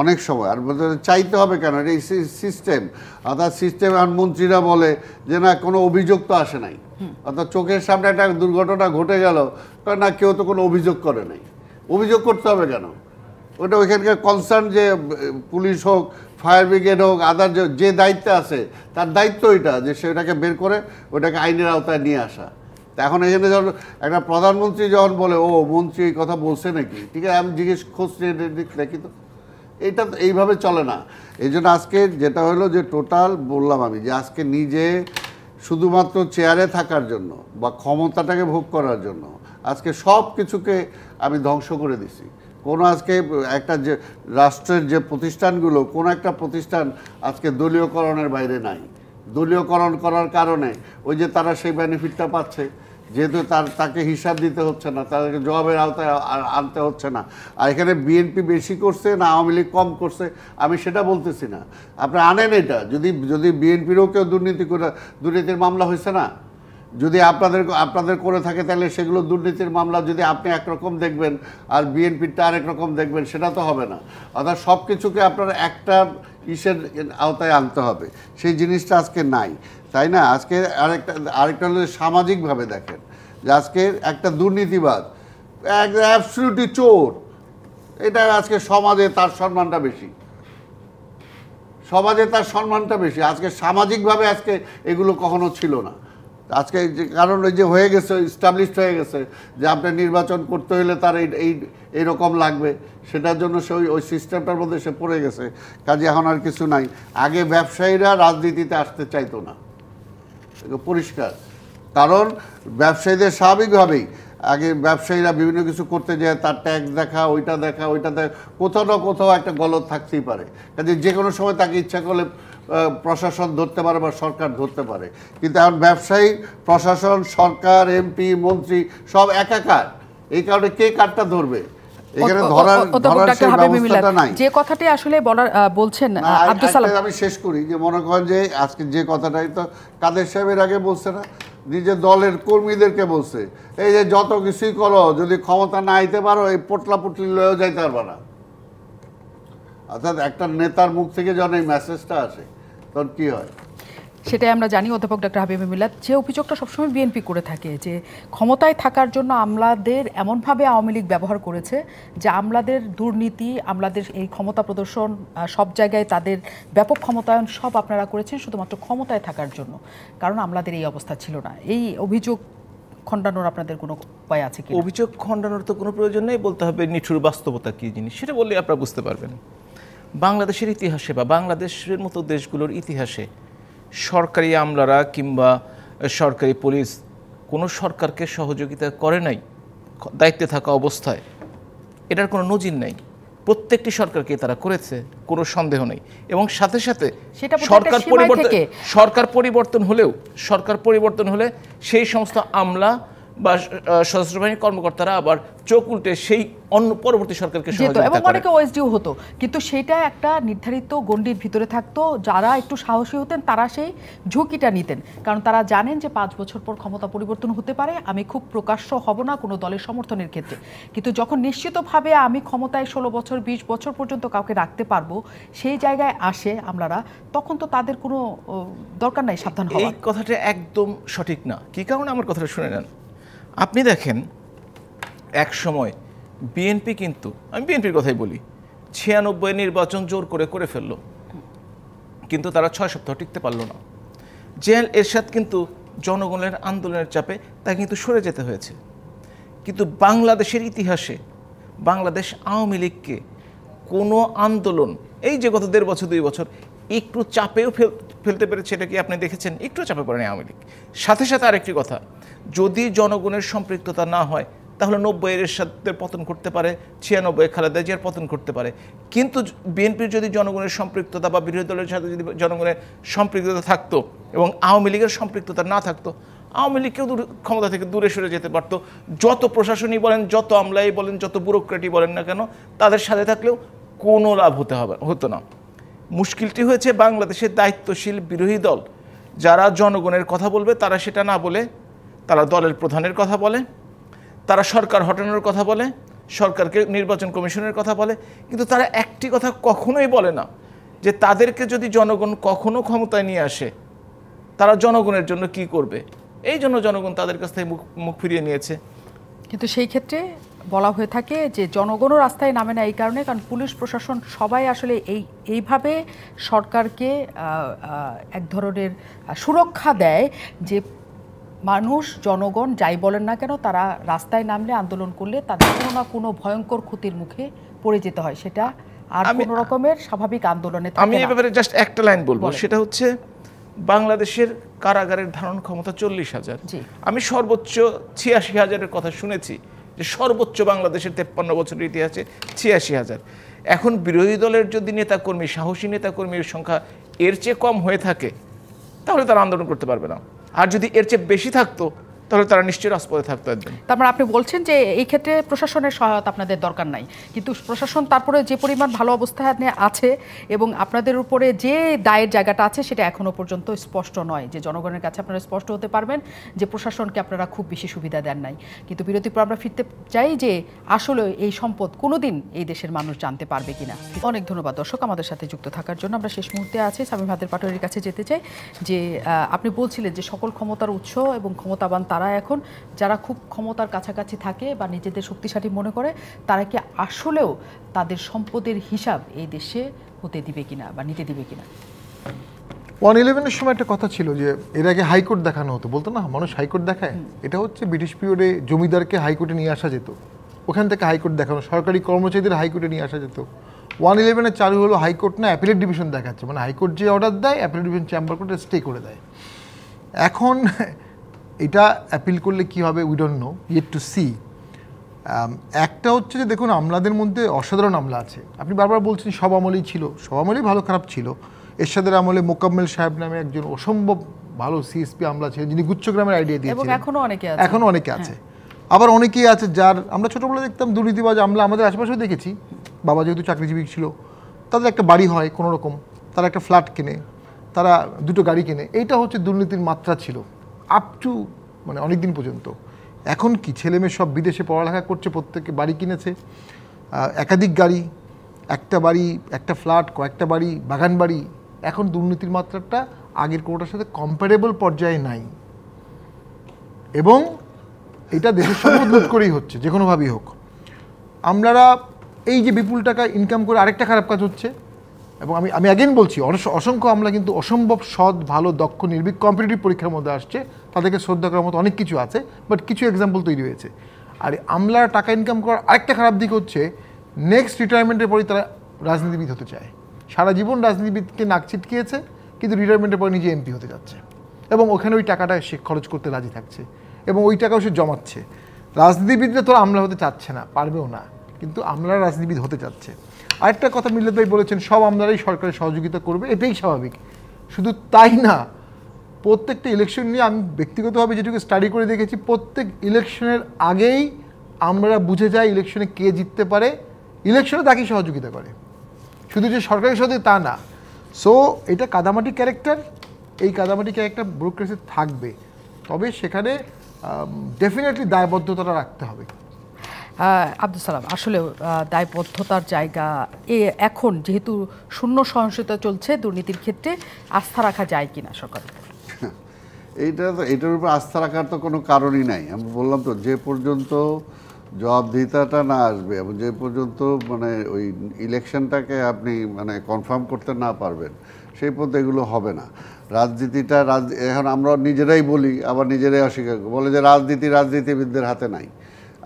অনেক সময় আর চাইতে হবে কেন এটা সিস্টেম অর্থাৎ সিস্টেম আর মন্ত্রীরা বলে যে না কোনো অভিযোগ তো আসে নাই অর্থাৎ চোখের সামনে একটা দুর্ঘটনা ঘটে গেল না কেউ তো কোনো অভিযোগ করে নাই অভিযোগ করতে হবে কেন ওটা ওইখানকার কনসার্ন যে পুলিশ হোক ফায়ার ব্রিগেড হোক আদার যে দায়িত্বে আছে তার দায়িত্ব এটা যে সেটাকে বের করে ওটাকে আইনের আওতায় নিয়ে আসা তা এখন এখানে ধর একটা প্রধানমন্ত্রী যখন বলে ও মন্ত্রী এই কথা বলছে নাকি ঠিক আছে আমি জিজ্ঞেস খোঁজ নিয়ে তো এটা এইভাবে চলে না এই জন্য আজকে যেটা হলো যে টোটাল বললাম আমি যে আজকে নিজে শুধুমাত্র চেয়ারে থাকার জন্য বা ক্ষমতাটাকে ভোগ করার জন্য আজকে সব কিছুকে আমি ধ্বংস করে দিছি কোনো আজকে একটা যে রাষ্ট্রের যে প্রতিষ্ঠানগুলো কোনো একটা প্রতিষ্ঠান আজকে দলীয়করণের বাইরে নাই দলীয়করণ করার কারণে ওই যে তারা সেই বেনিফিটটা পাচ্ছে যেহেতু তার তাকে হিসাব দিতে হচ্ছে না তাদেরকে জবাবের আওতায় আনতে হচ্ছে না আর এখানে বিএনপি বেশি করছে না আওয়ামী লীগ কম করছে আমি সেটা বলতেছি না আপনি আনেন এটা যদি যদি বিএনপিরও কেউ দুর্নীতি করে দুর্নীতির মামলা হয়েছে না যদি আপনাদের আপনাদের করে থাকে তাহলে সেগুলো দুর্নীতির মামলা যদি আপনি একরকম দেখবেন আর বিএনপিটা আরেক রকম দেখবেন সেটা তো হবে না অর্থাৎ সব কিছুকে আপনার একটা ইসের আওতায় আনতে হবে সেই জিনিসটা আজকে নাই তাই না আজকে আরেকটা আরেকটা হলে সামাজিকভাবে দেখেন যে আজকে একটা দুর্নীতিবাদ অ্যাবসলিউটলি চোর এটা আজকে সমাজে তার সম্মানটা বেশি সমাজে তার সম্মানটা বেশি আজকে সামাজিকভাবে আজকে এগুলো কখনো ছিল না আজকে যে কারণ ওই যে হয়ে গেছে ইস্টাবলিশড হয়ে গেছে যে আপনার নির্বাচন করতে হলে তার এই এইরকম লাগবে সেটার জন্য সে ওই সিস্টেমটার মধ্যে সে পড়ে গেছে কাজে এখন আর কিছু নাই আগে ব্যবসায়ীরা রাজনীতিতে আসতে চাইতো না পরিষ্কার কারণ ব্যবসায়ীদের স্বাভাবিকভাবেই আগে ব্যবসায়ীরা বিভিন্ন কিছু করতে যায় তার ট্যাক্স দেখা ওইটা দেখা ওইটা দেখা কোথাও না কোথাও একটা গলত থাকতেই পারে কাজে যে কোনো সময় তাকে ইচ্ছা করলে প্রশাসন ধরতে পারে বা সরকার ধরতে পারে কিন্তু এখন ব্যবসায়ী প্রশাসন সরকার এমপি মন্ত্রী সব একাকার এই কারণে কে কারটা ধরবে কাদের আগে বলছে না নিজের দলের কর্মীদেরকে বলছে এই যে যত কিছুই করো যদি ক্ষমতা না আইতে পারো এই পোটলা পুটলি লয়েও যাইতে পারবা না অর্থাৎ একটা নেতার মুখ থেকে যেন এই মেসেজটা আসে তখন হয় সেটাই আমরা জানি অধ্যাপক ডাক্তার হাবিব মিলাদ যে অভিযোগটা সবসময় বিএনপি করে থাকে যে ক্ষমতায় থাকার জন্য আমলাদের এমনভাবে আওয়ামী লীগ ব্যবহার করেছে যে আমলাদের দুর্নীতি আমলাদের এই ক্ষমতা প্রদর্শন সব জায়গায় তাদের ব্যাপক ক্ষমতায়ন সব আপনারা করেছেন শুধুমাত্র ক্ষমতায় থাকার জন্য কারণ আমলাদের এই অবস্থা ছিল না এই অভিযোগ খণ্ডানোর আপনাদের কোনো উপায় আছে কি অভিযোগ খণ্ডানোর তো কোনো প্রয়োজন নেই বলতে হবে নিঠুর বাস্তবতা কী জিনিস সেটা বললে আপনারা বুঝতে পারবেন বাংলাদেশের ইতিহাসে বা বাংলাদেশের মতো দেশগুলোর ইতিহাসে সরকারি আমলারা কিংবা সরকারি পুলিশ কোনো সরকারকে সহযোগিতা করে নাই দায়িত্বে থাকা অবস্থায় এটার কোনো নজির নাই প্রত্যেকটি সরকারকে তারা করেছে কোনো সন্দেহ নেই এবং সাথে সাথে সরকার পরিবর্তন সরকার পরিবর্তন হলেও সরকার পরিবর্তন হলে সেই সমস্ত আমলা বা সশস্ত্র বাহিনীর কর্মকর্তারা আবার চোখ উল্টে সেই অন্য পরবর্তী সরকারকে এবং অনেকে ওএসডিও হতো কিন্তু সেটা একটা নির্ধারিত গণ্ডির ভিতরে থাকতো যারা একটু সাহসী হতেন তারা সেই ঝুঁকিটা নিতেন কারণ তারা জানেন যে পাঁচ বছর পর ক্ষমতা পরিবর্তন হতে পারে আমি খুব প্রকাশ্য হব না কোনো দলের সমর্থনের ক্ষেত্রে কিন্তু যখন নিশ্চিতভাবে আমি ক্ষমতায় ষোলো বছর বিশ বছর পর্যন্ত কাউকে রাখতে পারবো সেই জায়গায় আসে আমরা তখন তো তাদের কোনো দরকার নাই সাবধান হওয়ার এই কথাটা একদম সঠিক না কি কারণে আমার কথাটা শুনে নেন আপনি দেখেন এক সময় বিএনপি কিন্তু আমি বিএনপির কথাই বলি ছিয়ানব্বই নির্বাচন জোর করে করে ফেললো কিন্তু তারা ছয় সপ্তাহ টিকতে পারল না জেল এরশাদ কিন্তু জনগণের আন্দোলনের চাপে তা কিন্তু সরে যেতে হয়েছে কিন্তু বাংলাদেশের ইতিহাসে বাংলাদেশ আওয়ামী লীগকে কোনো আন্দোলন এই যে গত দেড় বছর দুই বছর একটু চাপেও ফেল ফেলতে পেরেছে এটা কি আপনি দেখেছেন একটু চাপে পড়েনি আওয়ামী লীগ সাথে সাথে আরেকটি কথা যদি জনগণের সম্পৃক্ততা না হয় তাহলে নব্বই সাথে পতন করতে পারে ছিয়ানব্বই খালেদা জিয়ার পতন করতে পারে কিন্তু বিএনপির যদি জনগণের সম্পৃক্ততা বা বিরোধী দলের সাথে যদি জনগণের সম্পৃক্ততা থাকতো এবং আওয়ামী লীগের সম্পৃক্ততা না থাকতো আওয়ামী লীগকেও ক্ষমতা থেকে দূরে সরে যেতে পারতো যত প্রশাসনই বলেন যত আমলাই বলেন যত ব্যুরোক্রেটই বলেন না কেন তাদের সাথে থাকলেও কোনো লাভ হতে হবে হতো না মুশকিলটি হয়েছে বাংলাদেশের দায়িত্বশীল বিরোধী দল যারা জনগণের কথা বলবে তারা সেটা না বলে তারা দলের প্রধানের কথা বলে তারা সরকার হটানোর কথা বলে সরকারকে নির্বাচন কমিশনের কথা বলে কিন্তু তারা একটি কথা কখনোই বলে না যে তাদেরকে যদি জনগণ কখনো ক্ষমতায় নিয়ে আসে তারা জনগণের জন্য কি করবে এই জন্য জনগণ তাদের কাছ থেকে মুখ মুখ ফিরিয়ে নিয়েছে কিন্তু সেই ক্ষেত্রে বলা হয়ে থাকে যে জনগণও রাস্তায় নামে না এই কারণে কারণ পুলিশ প্রশাসন সবাই আসলে এই এইভাবে সরকারকে এক ধরনের সুরক্ষা দেয় যে মানুষ জনগণ যাই বলেন না কেন তারা রাস্তায় নামলে আন্দোলন করলে তাদের কোনো না কোনো ভয়ঙ্কর ক্ষতির মুখে পড়ে যেতে হয় সেটা আর কোনো রকমের স্বাভাবিক আন্দোলনে আমি এ জাস্ট একটা লাইন বলবো সেটা হচ্ছে বাংলাদেশের কারাগারের ধারণ ক্ষমতা চল্লিশ হাজার আমি সর্বোচ্চ ছিয়াশি হাজারের কথা শুনেছি যে সর্বোচ্চ বাংলাদেশের তেপ্পান্ন বছরের ইতিহাসে ছিয়াশি হাজার এখন বিরোধী দলের যদি নেতাকর্মী সাহসী নেতাকর্মীর সংখ্যা এর চেয়ে কম হয়ে থাকে তাহলে তারা আন্দোলন করতে পারবে না আর যদি এর চেয়ে বেশি থাকতো তাহলে তারা নিশ্চয়ই রাজপথে থাকতে পারবেন তারপর মানে আপনি বলছেন যে এই ক্ষেত্রে প্রশাসনের সহায়তা আপনাদের দরকার নাই কিন্তু প্রশাসন তারপরে যে পরিমাণ ভালো অবস্থানে আছে এবং আপনাদের উপরে যে দায়ের জায়গাটা আছে সেটা এখনও পর্যন্ত স্পষ্ট নয় যে জনগণের কাছে আপনারা স্পষ্ট হতে পারবেন যে প্রশাসনকে আপনারা খুব বেশি সুবিধা দেন নাই কিন্তু বিরতির পর আমরা ফিরতে চাই যে আসলে এই সম্পদ কোনোদিন এই দেশের মানুষ জানতে পারবে কিনা অনেক ধন্যবাদ দর্শক আমাদের সাথে যুক্ত থাকার জন্য আমরা শেষ মুহূর্তে আছি সামিম ভাতের পাটোয়ারির কাছে যেতে চাই যে আপনি বলছিলেন যে সকল ক্ষমতার উৎস এবং ক্ষমতাবান তার তারা এখন যারা খুব ক্ষমতার কাছাকাছি থাকে বা নিজেদের শক্তিশালী মনে করে তারা কি আসলেও তাদের সম্পদের হিসাব এই দেশে হতে দিবে কিনা বা নিতে দিবে কিনা ওয়ান ইলেভেনের সময় একটা কথা ছিল যে এর আগে হাইকোর্ট দেখানো হতো বলতো না মানুষ হাইকোর্ট দেখায় এটা হচ্ছে ব্রিটিশ পিরিয়ডে জমিদারকে হাইকোর্টে নিয়ে আসা যেত ওখান থেকে হাইকোর্ট দেখানো সরকারি কর্মচারীদের হাইকোর্টে নিয়ে আসা যেত ওয়ান ইলেভেনের চালু হলো হাইকোর্ট না অ্যাপিলেট ডিভিশন দেখাচ্ছে মানে হাইকোর্ট যে অর্ডার দেয় অ্যাপিলেট ডিভিশন চেম্বার কোর্টে স্টে করে দেয় এখন এটা অ্যাপিল করলে কি হবে we don't know yet to see একটা হচ্ছে যে দেখুন আমলাদের মধ্যে অসাধারণ আমলা আছে আপনি বারবার বলছেন সব আমলেই ছিল সব আমলেই ভালো খারাপ ছিল এরশাদের আমলে মোকাম্মেল সাহেব নামে একজন অসম্ভব ভালো সিএসপি আমলা ছিলেন যিনি গুচ্ছগ্রামের আইডিয়া দিয়েছেন এখনও অনেকে আছে এখনও অনেকে হ্যাঁ। আছে আবার অনেকেই আছে যার আমরা ছোটোবেলা দেখতাম দুর্নীতিবাজ আমলা আমাদের আশেপাশেও দেখেছি বাবা যেহেতু চাকরিজীবী ছিল তাদের একটা বাড়ি হয় কোনো রকম তারা একটা ফ্ল্যাট কেনে তারা দুটো গাড়ি কেনে এইটা হচ্ছে দুর্নীতির মাত্রা ছিল আপ টু মানে অনেক দিন পর্যন্ত এখন কি ছেলে মেয়ে সব বিদেশে পড়ালেখা করছে প্রত্যেকে বাড়ি কিনেছে একাধিক গাড়ি একটা বাড়ি একটা ফ্ল্যাট কয়েকটা বাড়ি বাগান বাড়ি এখন দুর্নীতির মাত্রাটা আগের কোনোটার সাথে কম্পারেবল পর্যায়ে নাই এবং এটা দেশের সঙ্গে লুট করেই হচ্ছে যে কোনোভাবেই হোক আমরা এই যে বিপুল টাকা ইনকাম করে আরেকটা খারাপ কাজ হচ্ছে এবং আমি আমি আগেন বলছি অসংখ্য আমরা কিন্তু অসম্ভব সৎ ভালো দক্ষ নির্ভীক কম্পিটিটিভ পরীক্ষার মধ্যে আসছে তাদেরকে শ্রদ্ধা করার মতো অনেক কিছু আছে বাট কিছু এক্সাম্পল তৈরি হয়েছে আর আমলার টাকা ইনকাম করার আরেকটা খারাপ দিক হচ্ছে নেক্সট রিটায়ারমেন্টের পরে তারা রাজনীতিবিদ হতে চায় সারা জীবন রাজনীতিবিদকে নাক ছিটকিয়েছে কিন্তু রিটায়ারমেন্টের পরে নিজে এমপি হতে যাচ্ছে এবং ওখানে ওই টাকাটা সে খরচ করতে রাজি থাকছে এবং ওই টাকাও সে জমাচ্ছে রাজনীতিবিদরা তো আমলা হতে চাচ্ছে না পারবেও না কিন্তু আমলা রাজনীতিবিদ হতে চাচ্ছে আরেকটা কথা মিল্লাত ভাই বলেছেন সব আমরাই সরকারের সহযোগিতা করবে এটাই স্বাভাবিক শুধু তাই না প্রত্যেকটা ইলেকশন নিয়ে আমি ব্যক্তিগতভাবে যেটুকু স্টাডি করে দেখেছি প্রত্যেক ইলেকশনের আগেই আমরা বুঝে যাই ইলেকশনে কে জিততে পারে ইলেকশনে তাকেই সহযোগিতা করে শুধু যে সরকারের সাথে তা না সো এটা কাদামাটি ক্যারেক্টার এই কাদামাটি ক্যারেক্টার ব্যুরোক্রেসি থাকবে তবে সেখানে ডেফিনেটলি দায়বদ্ধতা রাখতে হবে আব্দুল সালাম আসলে দায়বদ্ধতার জায়গা এ এখন যেহেতু শূন্য সহিংসতা চলছে দুর্নীতির ক্ষেত্রে আস্থা রাখা যায় কিনা সকাল এইটা তো এটার উপর আস্থা রাখার তো কোনো কারণই নাই আমি বললাম তো যে পর্যন্ত জবাবদিহিতাটা না আসবে এবং যে পর্যন্ত মানে ওই ইলেকশনটাকে আপনি মানে কনফার্ম করতে না পারবেন সেই পর্যন্ত এগুলো হবে না রাজনীতিটা রাজ এখন আমরা নিজেরাই বলি আবার নিজেরাই অস্বীকার বলে যে রাজনীতি রাজনীতিবিদদের হাতে নাই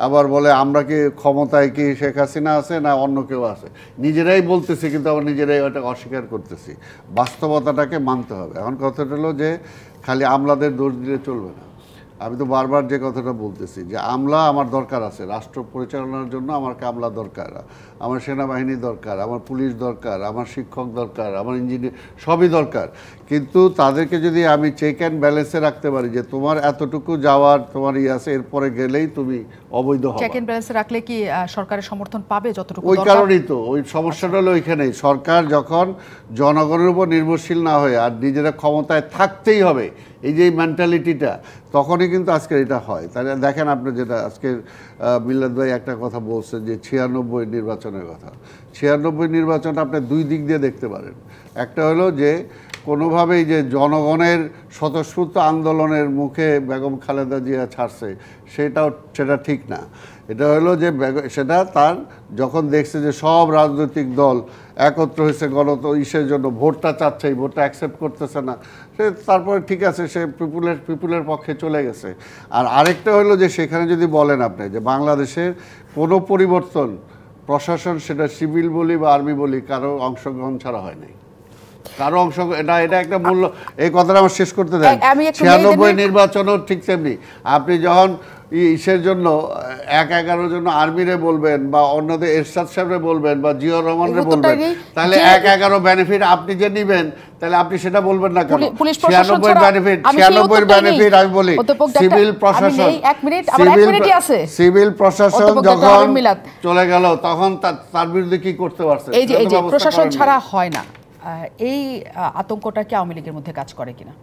আবার বলে আমরা কি ক্ষমতায় কি শেখ হাসিনা আছে না অন্য কেউ আছে নিজেরাই বলতেছি কিন্তু আবার নিজেরাই ওটা অস্বীকার করতেছি বাস্তবতাটাকে মানতে হবে এখন কথাটা হলো যে খালি আমলাদের দোষ দিলে চলবে না আমি তো বারবার যে কথাটা বলতেছি যে আমলা আমার দরকার আছে রাষ্ট্র পরিচালনার জন্য আমার কামলা দরকার আমার সেনাবাহিনী দরকার আমার পুলিশ দরকার আমার শিক্ষক দরকার আমার ইঞ্জিনিয়ার সবই দরকার কিন্তু তাদেরকে যদি আমি চেক অ্যান্ড ব্যালেন্সে রাখতে পারি যে তোমার এতটুকু যাওয়ার তোমার ইয়ে আছে এরপরে গেলেই তুমি অবৈধ হবে চেক অ্যান্ড ব্যালেন্সে রাখলে কি সরকারের সমর্থন পাবে যতটুকু ওই কারণেই তো ওই সমস্যাটা হলো ওইখানেই সরকার যখন জনগণের উপর নির্ভরশীল না হয়ে আর নিজেরা ক্ষমতায় থাকতেই হবে এই যে মেন্টালিটিটা তখনই কিন্তু আজকে এটা হয় তাই দেখেন আপনি যেটা আজকে মিল্লাদ ভাই একটা কথা বলছেন যে ছিয়ানব্বই নির্বাচনের কথা ছিয়ানব্বই নির্বাচনটা আপনি দুই দিক দিয়ে দেখতে পারেন একটা হলো যে কোনোভাবেই যে জনগণের স্বতঃস্ফূর্ত আন্দোলনের মুখে বেগম খালেদা জিয়া ছাড়ছে সেটাও সেটা ঠিক না এটা হলো যে সেটা তার যখন দেখছে যে সব রাজনৈতিক দল একত্র হয়েছে গণত ইসের জন্য ভোটটা চাচ্ছে এই ভোটটা অ্যাকসেপ্ট করতেছে না সে তারপরে ঠিক আছে সে পিপুলের পিপুলের পক্ষে চলে গেছে আর আরেকটা হলো যে সেখানে যদি বলেন আপনি যে বাংলাদেশের কোনো পরিবর্তন প্রশাসন সেটা সিভিল বলি বা আর্মি বলি কারো অংশগ্রহণ ছাড়া হয় নাই কারো অংশ এটা এটা একটা মূল্য এই কথাটা আমার শেষ করতে দেন ছিয়ানব্বই নির্বাচনও ঠিক তেমনি আপনি যখন ইসের জন্য এক এগারোর জন্য আর্মিরে বলবেন বা অন্যদের এরশাদ সাহেবরে বলবেন বা জিও রহমানরে বলবেন তাহলে এক এগারো বেনিফিট আপনি যে নিবেন তাহলে আপনি সেটা বলবেন না কেন ছিয়ানব্বই বেনিফিট ছিয়ানব্বই বেনিফিট আমি বলি সিভিল প্রশাসন সিভিল সিভিল প্রশাসন যখন চলে গেল তখন তার বিরুদ্ধে কি করতে পারছে প্রশাসন ছাড়া হয় না এই আতঙ্কটা কি আওয়ামী লীগের মধ্যে কাজ করে কিনা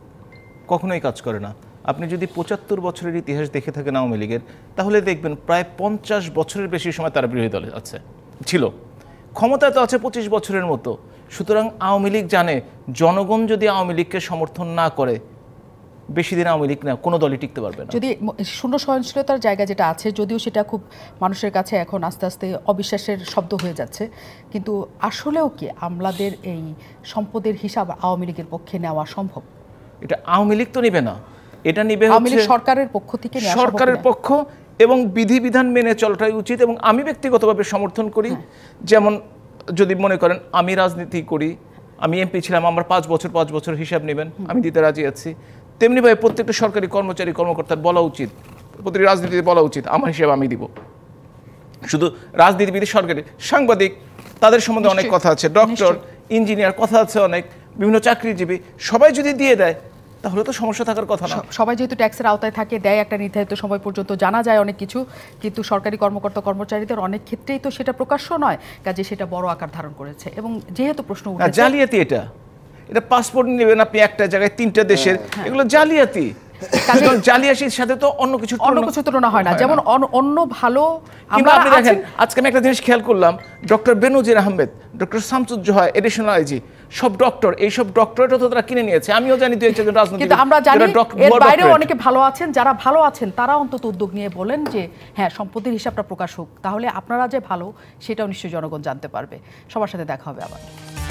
কখনোই কাজ করে না আপনি যদি পঁচাত্তর বছরের ইতিহাস দেখে থাকেন আওয়ামী লীগের তাহলে দেখবেন প্রায় পঞ্চাশ বছরের বেশি সময় তারা বিরোধী দলে আছে ছিল ক্ষমতায় তো আছে পঁচিশ বছরের মতো সুতরাং আওয়ামী লীগ জানে জনগণ যদি আওয়ামী লীগকে সমর্থন না করে বেশি দিন আওয়ামী লীগ না কোনো দলই টিকতে পারবে না যদি শূন্য সহনশীলতার জায়গা যেটা আছে যদিও সেটা খুব মানুষের কাছে এখন আস্তে আস্তে অবিশ্বাসের শব্দ হয়ে যাচ্ছে কিন্তু আসলেও কি আমলাদের এই সম্পদের হিসাব আওয়ামী লীগের পক্ষে নেওয়া সম্ভব এটা আওয়ামী লীগ তো নেবে না এটা নিবে হচ্ছে সরকারের পক্ষ থেকে সরকারের পক্ষ এবং বিধিবিধান মেনে চলাটাই উচিত এবং আমি ব্যক্তিগতভাবে সমর্থন করি হ্যাঁ। যেমন যদি মনে করেন আমি রাজনীতি করি আমি এমপি ছিলাম আমার পাঁচ বছর পাঁচ বছর হিসাব নেবেন আমি দিতে রাজি আছি তেমনিভাবে প্রত্যেকটা সরকারি কর্মচারী কর্মকর্তার বলা উচিত প্রতিটি রাজনীতিতে বলা উচিত আমার হিসাব আমি দিব শুধু রাজনীতিবিদ সরকারি সাংবাদিক তাদের সম্বন্ধে অনেক কথা আছে ডক্টর ইঞ্জিনিয়ার কথা আছে অনেক বিভিন্ন চাকরিজীবী সবাই যদি দিয়ে দেয় তাহলে তো সমস্যা থাকার কথা না সবাই যেহেতু ট্যাক্সের আওতায় থাকে দেয় একটা নির্ধারিত সময় পর্যন্ত জানা যায় অনেক কিছু কিন্তু সরকারি কর্মকর্তা কর্মচারীদের অনেক ক্ষেত্রেই তো সেটা প্রকাশ্য নয় কাজে সেটা বড় আকার ধারণ করেছে এবং যেহেতু প্রশ্ন জালিয়াতি এটা এটা পাসপোর্ট নেবেন আপনি একটা জায়গায় তিনটা দেশের হ্যাঁ, হ্যাঁ। এগুলো জালিয়াতি জালিয়াতির সাথে তো অন্য কিছু অন্য কিছু তুলনা হয় না যেমন অন্য ভালো আমরা আপনি দেখেন আজকে আমি একটা জিনিস খেয়াল করলাম doctor Benazir Ahmed doctor Shamsuzzoha additional IG সব ডক্টর এই সব ডক্টরেটও তো তারা কিনে নিয়েছে আমিও জানি দুই একজন রাজনীতি কিন্তু আমরা জানি এর বাইরে অনেকে ভালো আছেন যারা ভালো আছেন তারা অন্তত উদ্যোগ নিয়ে বলেন যে হ্যাঁ সম্পত্তির হিসাবটা প্রকাশ হোক তাহলে আপনারা যে ভালো সেটাও নিশ্চয়ই জনগণ জানতে পারবে সবার সাথে দেখা হবে আবার